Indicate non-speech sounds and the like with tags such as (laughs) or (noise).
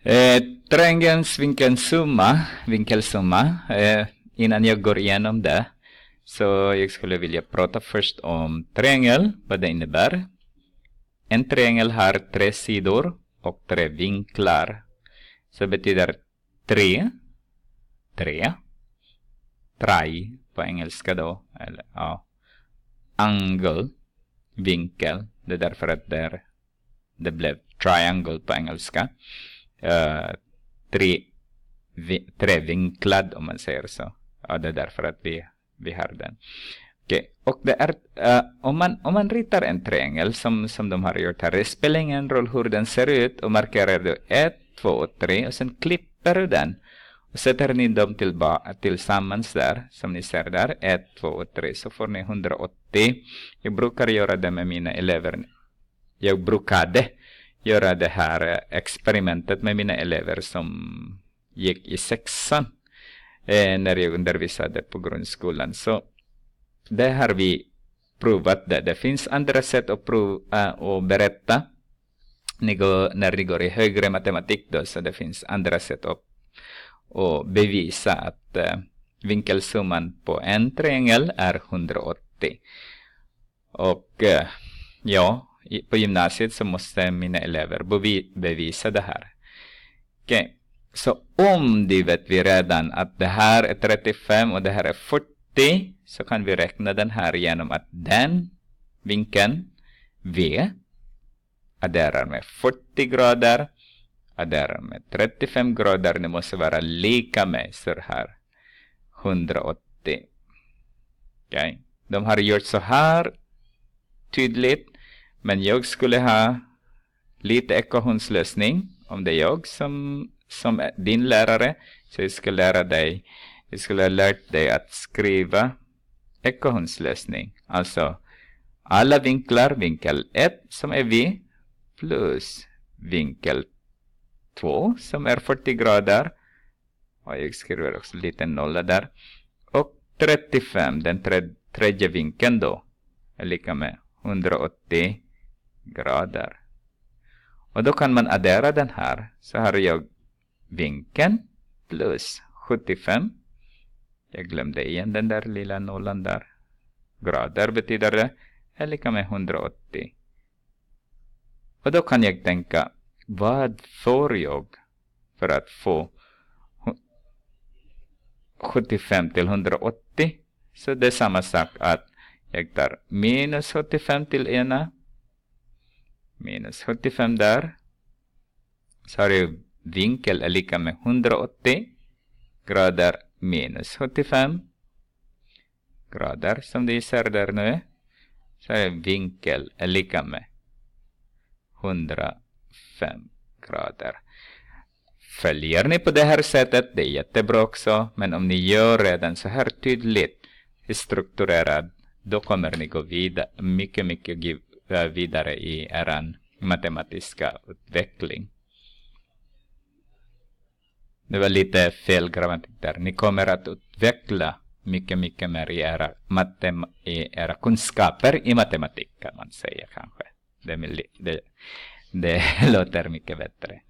Eh, vinkelsumma, vinkelsumma eh, innan jag går igenom det. Så jag skulle vilja prata först om triangel, vad det innebär. En triangel har tre sidor och tre vinklar. Så betyder tre, tre, Tri på engelska då, eller ja, angle, vinkel. Det är därför att det, är, det blev triangle på engelska. Eh, tre, vi, trevinklad om man säger så. Ja, det är därför att vi, vi har den. Okay. Och det är, uh, om, man, om man ritar en triangel som, som de har gjort här, det spelar ingen roll hur den ser ut och markerar du 1, 2 och 3 och sen klipper du den och sätter ni dem tillba, tillsammans där, som ni ser där, 1, 2 och 3, så får ni 180. Jag brukar göra det med mina elever. Jag brukade göra det här eh, experimentet med mina elever som gick i sexan eh, när jag undervisade på grundskolan. Så det har vi provat. Det, det finns andra sätt att, prova, eh, att berätta ni går, när ni går i högre matematik då, så det finns andra sätt att, att bevisa att eh, vinkelsumman på en triangel är 180. Och eh, ja, på gymnasiet så måste mina elever bevisa det här. okay. så om det vet vi redan att det här är 35 och det här är 40 så kan vi räkna den här genom att den vinkeln V adderar med 40 grader adderar med 35 grader. Det måste vara lika med så här 180. okay. de har gjort så här tydligt men jag skulle ha lite ekorrhundslyssning om det är jag som, som är din lärare. Så jag skulle lära dig, jag skulle ha lärt dig att skriva ekorrhundslyssning. Alltså alla vinklar, vinkel 1 som är vi plus vinkel 2 som är 40 grader. Och jag skriver också lite nolla där. Och 35, den tredje vinkeln då, är lika med 180 grader. Och då kan man addera den här. Så har jag vinkeln plus 75. Jag glömde igen den där lilla nollan där. Grader betyder det. Är lika med 180. Och då kan jag tänka, vad får jag för att få 75 till 180? Så det är samma sak att jag tar minus 75 till ena minus 75 där. Så har du vinkel är lika med 180 grader minus 75 grader som du ser där nu. Så är vinkel är lika med 105 grader. Följer ni på det här sättet, det är jättebra också. Men om ni gör redan så här tydligt strukturerad, då kommer ni gå vidare mycket, mycket för vidare i er matematiska utveckling. Det var lite fel grammatik där. Ni kommer att utveckla mycket, mycket mer i era, matem i era kunskaper i matematik kan man säga kanske. Det, det, det (laughs) låter mycket bättre.